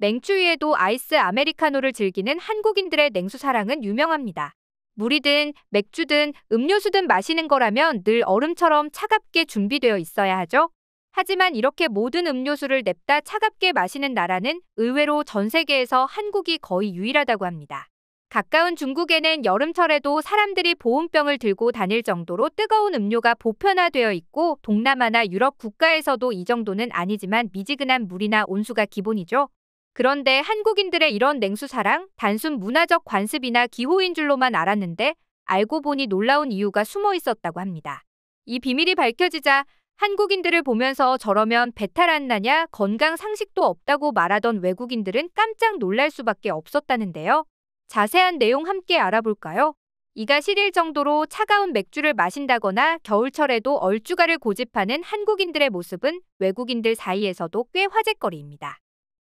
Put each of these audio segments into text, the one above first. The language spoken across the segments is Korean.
맹추위에도 아이스 아메리카노를 즐기는 한국인들의 냉수 사랑은 유명합니다. 물이든 맥주든 음료수든 마시는 거라면 늘 얼음처럼 차갑게 준비되어 있어야 하죠. 하지만 이렇게 모든 음료수를 냅다 차갑게 마시는 나라는 의외로 전 세계에서 한국이 거의 유일하다고 합니다. 가까운 중국에는 여름철에도 사람들이 보온병을 들고 다닐 정도로 뜨거운 음료가 보편화되어 있고 동남아나 유럽 국가에서도 이 정도는 아니지만 미지근한 물이나 온수가 기본이죠. 그런데 한국인들의 이런 냉수사랑 단순 문화적 관습이나 기호인 줄로만 알았는데 알고 보니 놀라운 이유가 숨어 있었다고 합니다. 이 비밀이 밝혀지자 한국인들을 보면서 저러면 배탈 안 나냐 건강 상식도 없다고 말하던 외국인들은 깜짝 놀랄 수밖에 없었다는데요. 자세한 내용 함께 알아볼까요? 이가 시릴 정도로 차가운 맥주를 마신다거나 겨울철에도 얼주가를 고집하는 한국인들의 모습은 외국인들 사이에서도 꽤 화제거리입니다.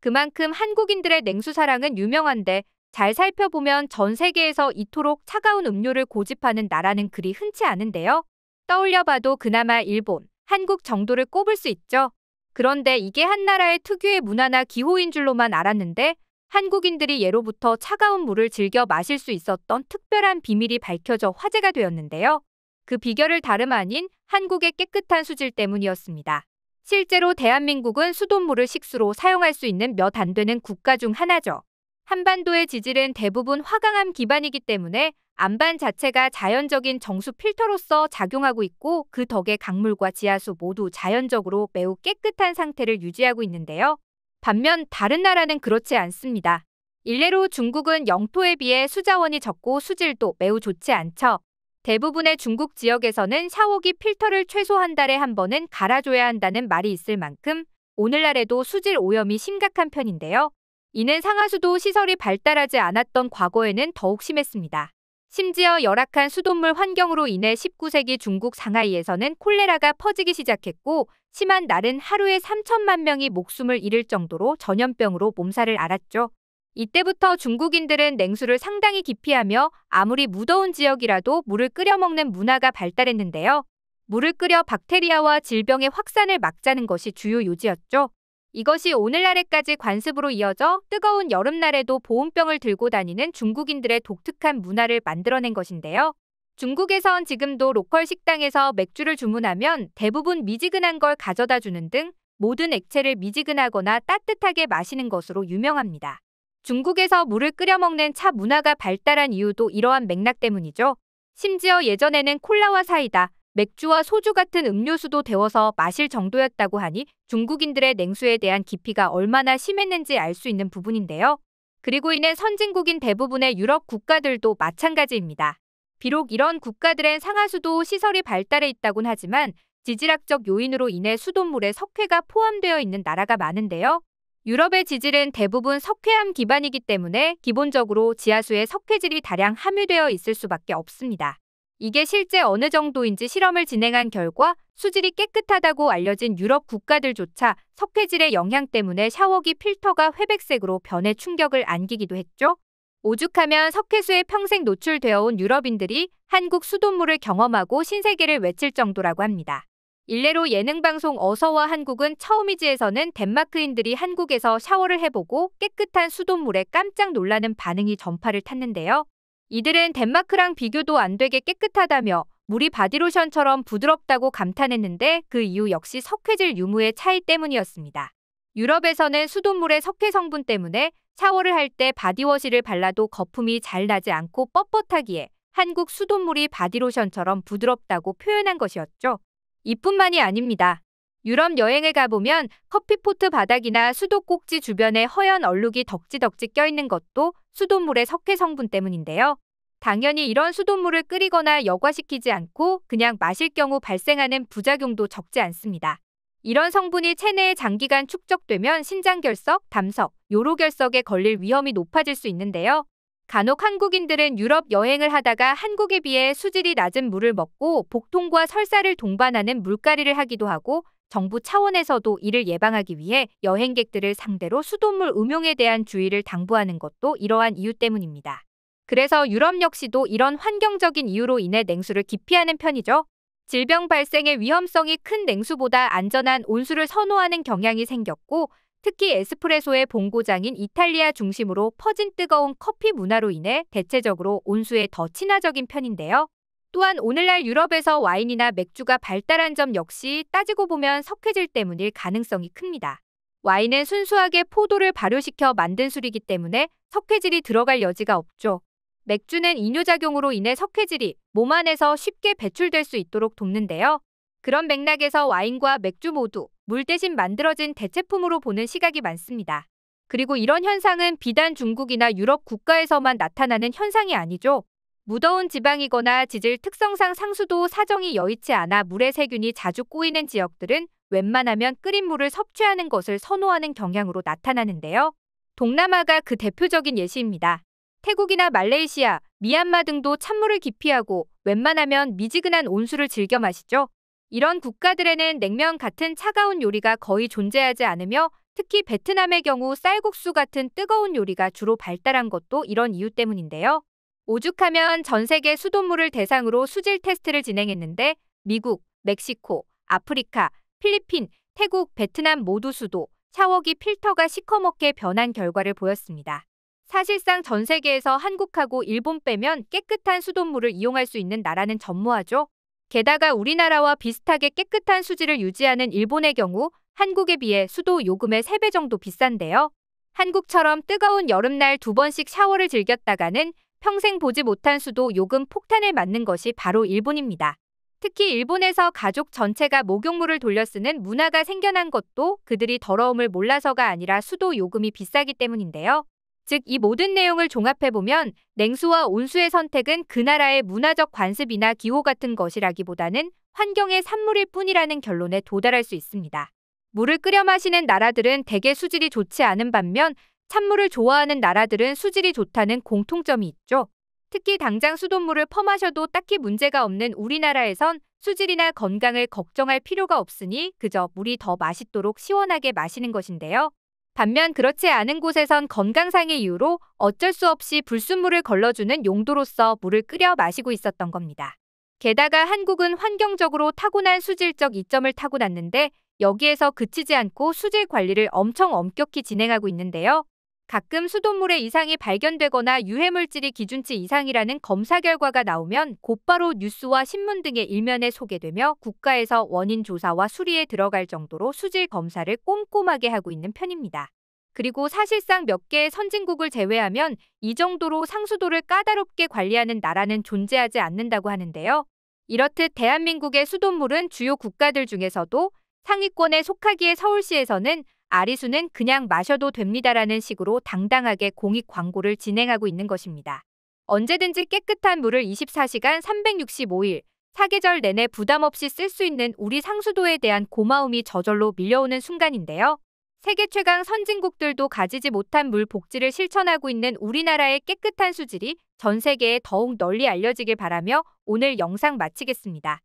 그만큼 한국인들의 냉수 사랑은 유명한데 잘 살펴보면 전 세계에서 이토록 차가운 음료를 고집하는 나라는 그리 흔치 않은데요. 떠올려봐도 그나마 일본, 한국 정도를 꼽을 수 있죠. 그런데 이게 한 나라의 특유의 문화나 기호인 줄로만 알았는데 한국인들이 예로부터 차가운 물을 즐겨 마실 수 있었던 특별한 비밀이 밝혀져 화제가 되었는데요. 그 비결을 다름 아닌 한국의 깨끗한 수질 때문이었습니다. 실제로 대한민국은 수돗물을 식수로 사용할 수 있는 몇 안 되는 국가 중 하나죠. 한반도의 지질은 대부분 화강암 기반이기 때문에 암반 자체가 자연적인 정수 필터로서 작용하고 있고 그 덕에 강물과 지하수 모두 자연적으로 매우 깨끗한 상태를 유지하고 있는데요. 반면 다른 나라는 그렇지 않습니다. 일례로 중국은 영토에 비해 수자원이 적고 수질도 매우 좋지 않죠. 대부분의 중국 지역에서는 샤워기 필터를 최소 한 달에 한 번은 갈아줘야 한다는 말이 있을 만큼 오늘날에도 수질 오염이 심각한 편인데요. 이는 상하수도 시설이 발달하지 않았던 과거에는 더욱 심했습니다. 심지어 열악한 수돗물 환경으로 인해 19세기 중국 상하이에서는 콜레라가 퍼지기 시작했고 심한 날은 하루에 3천만 명이 목숨을 잃을 정도로 전염병으로 몸살을 앓았죠. 이때부터 중국인들은 냉수를 상당히 기피하며 아무리 무더운 지역이라도 물을 끓여 먹는 문화가 발달했는데요. 물을 끓여 박테리아와 질병의 확산을 막자는 것이 주요 요지였죠. 이것이 오늘날에까지 관습으로 이어져 뜨거운 여름날에도 보온병을 들고 다니는 중국인들의 독특한 문화를 만들어낸 것인데요. 중국에선 지금도 로컬 식당에서 맥주를 주문하면 대부분 미지근한 걸 가져다 주는 등 모든 액체를 미지근하거나 따뜻하게 마시는 것으로 유명합니다. 중국에서 물을 끓여 먹는 차 문화가 발달한 이유도 이러한 맥락 때문이죠. 심지어 예전에는 콜라와 사이다, 맥주와 소주 같은 음료수도 데워서 마실 정도였다고 하니 중국인들의 냉수에 대한 깊이가 얼마나 심했는지 알 수 있는 부분인데요. 그리고 이는 선진국인 대부분의 유럽 국가들도 마찬가지입니다. 비록 이런 국가들엔 상하수도 시설이 발달해 있다곤 하지만 지질학적 요인으로 인해 수돗물에 석회가 포함되어 있는 나라가 많은데요. 유럽의 지질은 대부분 석회암 기반이기 때문에 기본적으로 지하수의 석회질이 다량 함유되어 있을 수밖에 없습니다. 이게 실제 어느 정도인지 실험을 진행한 결과 수질이 깨끗하다고 알려진 유럽 국가들조차 석회질의 영향 때문에 샤워기 필터가 회백색으로 변해 충격을 안기기도 했죠. 오죽하면 석회수에 평생 노출되어 온 유럽인들이 한국 수돗물을 경험하고 신세계를 외칠 정도라고 합니다. 일례로 예능방송 어서와 한국은 처음이지에서는 덴마크인들이 한국에서 샤워를 해보고 깨끗한 수돗물에 깜짝 놀라는 반응이 전파를 탔는데요. 이들은 덴마크랑 비교도 안 되게 깨끗하다며 물이 바디로션처럼 부드럽다고 감탄했는데 그 이유 역시 석회질 유무의 차이 때문이었습니다. 유럽에서는 수돗물의 석회 성분 때문에 샤워를 할 때 바디워시를 발라도 거품이 잘 나지 않고 뻣뻣하기에 한국 수돗물이 바디로션처럼 부드럽다고 표현한 것이었죠. 이뿐만이 아닙니다. 유럽 여행을 가보면 커피포트 바닥이나 수도꼭지 주변에 허연 얼룩이 덕지덕지 껴있는 것도 수돗물의 석회 성분 때문인데요. 당연히 이런 수돗물을 끓이거나 여과시키지 않고 그냥 마실 경우 발생하는 부작용도 적지 않습니다. 이런 성분이 체내에 장기간 축적되면 신장결석, 담석, 요로결석에 걸릴 위험이 높아질 수 있는데요. 간혹 한국인들은 유럽 여행을 하다가 한국에 비해 수질이 낮은 물을 먹고 복통과 설사를 동반하는 물갈이를 하기도 하고 정부 차원에서도 이를 예방하기 위해 여행객들을 상대로 수돗물 음용에 대한 주의를 당부하는 것도 이러한 이유 때문입니다. 그래서 유럽 역시도 이런 환경적인 이유로 인해 냉수를 기피하는 편이죠. 질병 발생의 위험성이 큰 냉수보다 안전한 온수를 선호하는 경향이 생겼고 특히 에스프레소의 본고장인 이탈리아 중심으로 퍼진 뜨거운 커피 문화로 인해 대체적으로 온수에 더 친화적인 편인데요. 또한 오늘날 유럽에서 와인이나 맥주가 발달한 점 역시 따지고 보면 석회질 때문일 가능성이 큽니다. 와인은 순수하게 포도를 발효시켜 만든 술이기 때문에 석회질이 들어갈 여지가 없죠. 맥주는 이뇨작용으로 인해 석회질이 몸 안에서 쉽게 배출될 수 있도록 돕는데요. 그런 맥락에서 와인과 맥주 모두 물 대신 만들어진 대체품으로 보는 시각이 많습니다. 그리고 이런 현상은 비단 중국이나 유럽 국가에서만 나타나는 현상이 아니죠. 무더운 지방이거나 지질 특성상 상수도 사정이 여의치 않아 물의 세균이 자주 꼬이는 지역들은 웬만하면 끓인 물을 섭취하는 것을 선호하는 경향으로 나타나는데요. 동남아가 그 대표적인 예시입니다. 태국이나 말레이시아, 미얀마 등도 찬물을 기피하고 웬만하면 미지근한 온수를 즐겨 마시죠. 이런 국가들에는 냉면 같은 차가운 요리가 거의 존재하지 않으며 특히 베트남의 경우 쌀국수 같은 뜨거운 요리가 주로 발달한 것도 이런 이유 때문인데요. 오죽하면 전 세계 수돗물을 대상으로 수질 테스트를 진행했는데 미국, 멕시코, 아프리카, 필리핀, 태국, 베트남 모두 수도, 샤워기 필터가 시커멓게 변한 결과를 보였습니다. 사실상 전 세계에서 한국하고 일본 빼면 깨끗한 수돗물을 이용할 수 있는 나라는 전무하죠. 게다가 우리나라와 비슷하게 깨끗한 수질을 유지하는 일본의 경우 한국에 비해 수도 요금의 3배 정도 비싼데요. 한국처럼 뜨거운 여름날 두 번씩 샤워를 즐겼다가는 평생 보지 못한 수도 요금 폭탄을 맞는 것이 바로 일본입니다. 특히 일본에서 가족 전체가 목욕물을 돌려쓰는 문화가 생겨난 것도 그들이 더러움을 몰라서가 아니라 수도 요금이 비싸기 때문인데요. 즉이 모든 내용을 종합해보면 냉수와 온수의 선택은 그 나라의 문화적 관습이나 기호 같은 것이라기보다는 환경의 산물일 뿐이라는 결론에 도달할 수 있습니다. 물을 끓여 마시는 나라들은 대개 수질이 좋지 않은 반면 찬물을 좋아하는 나라들은 수질이 좋다는 공통점이 있죠. 특히 당장 수돗물을 퍼마셔도 딱히 문제가 없는 우리나라에선 수질이나 건강을 걱정할 필요가 없으니 그저 물이 더 맛있도록 시원하게 마시는 것인데요. 반면 그렇지 않은 곳에선 건강상의 이유로 어쩔 수 없이 불순물을 걸러주는 용도로서 물을 끓여 마시고 있었던 겁니다. 게다가 한국은 환경적으로 타고난 수질적 이점을 타고났는데 여기에서 그치지 않고 수질 관리를 엄청 엄격히 진행하고 있는데요. 가끔 수돗물에 이상이 발견되거나 유해물질이 기준치 이상이라는 검사 결과가 나오면 곧바로 뉴스와 신문 등의 일면에 소개되며 국가에서 원인 조사와 수리에 들어갈 정도로 수질 검사를 꼼꼼하게 하고 있는 편입니다. 그리고 사실상 몇 개의 선진국을 제외하면 이 정도로 상수도를 까다롭게 관리하는 나라는 존재하지 않는다고 하는데요. 이렇듯 대한민국의 수돗물은 주요 국가들 중에서도 상위권에 속하기에 서울시에서는 아리수는 그냥 마셔도 됩니다라는 식으로 당당하게 공익 광고를 진행하고 있는 것입니다. 언제든지 깨끗한 물을 24시간 365일 사계절 내내 부담 없이 쓸 수 있는 우리 상수도에 대한 고마움이 저절로 밀려오는 순간인데요. 세계 최강 선진국들도 가지지 못한 물 복지를 실천하고 있는 우리나라의 깨끗한 수질이 전 세계에 더욱 널리 알려지길 바라며 오늘 영상 마치겠습니다.